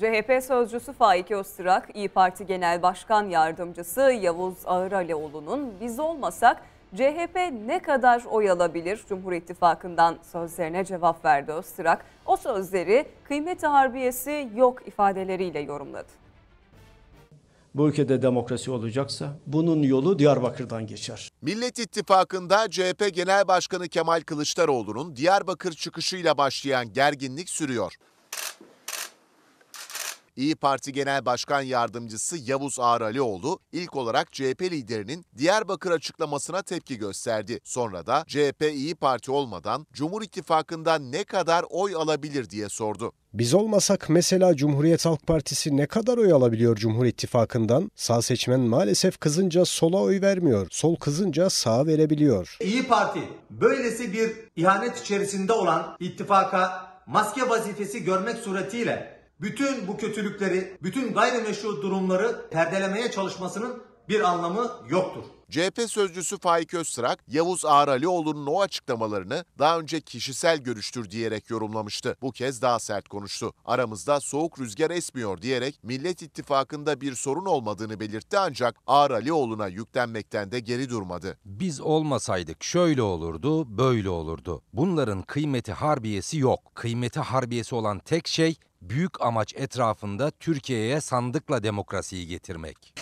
CHP sözcüsü Faik Öztürk, İyi Parti Genel Başkan Yardımcısı Yavuz Ağıralioğlu'nun biz olmasak CHP ne kadar oy alabilir Cumhur İttifakı'ndan sözlerine cevap verdi Öztürk. O sözleri kıymeti harbiyesi yok ifadeleriyle yorumladı. Bu ülkede demokrasi olacaksa bunun yolu Diyarbakır'dan geçer. Millet İttifakı'nda CHP Genel Başkanı Kemal Kılıçdaroğlu'nun Diyarbakır çıkışıyla başlayan gerginlik sürüyor. İyi Parti Genel Başkan Yardımcısı Yavuz Ağralioğlu ilk olarak CHP liderinin Diyarbakır açıklamasına tepki gösterdi. Sonra da CHP İyi Parti olmadan Cumhur İttifakı'ndan ne kadar oy alabilir diye sordu. Biz olmasak mesela Cumhuriyet Halk Partisi ne kadar oy alabiliyor Cumhur İttifakı'ndan? Sağ seçmen maalesef kızınca sola oy vermiyor. Sol kızınca sağa verebiliyor. İyi Parti böylesi bir ihanet içerisinde olan ittifaka maske vazifesi görmek suretiyle bütün bu kötülükleri, bütün gayrimeşru durumları perdelemeye çalışmasının bir anlamı yoktur. CHP sözcüsü Faik Öztrak, Yavuz Ağralioğlu'nun o açıklamalarını daha önce kişisel görüştür diyerek yorumlamıştı. Bu kez daha sert konuştu. Aramızda soğuk rüzgar esmiyor diyerek Millet İttifakı'nda bir sorun olmadığını belirtti ancak Ağralioğlu'na yüklenmekten de geri durmadı. Biz olmasaydık şöyle olurdu, böyle olurdu. Bunların kıymeti harbiyesi yok. Kıymeti harbiyesi olan tek şey büyük amaç etrafında Türkiye'ye sandıkla demokrasiyi getirmek.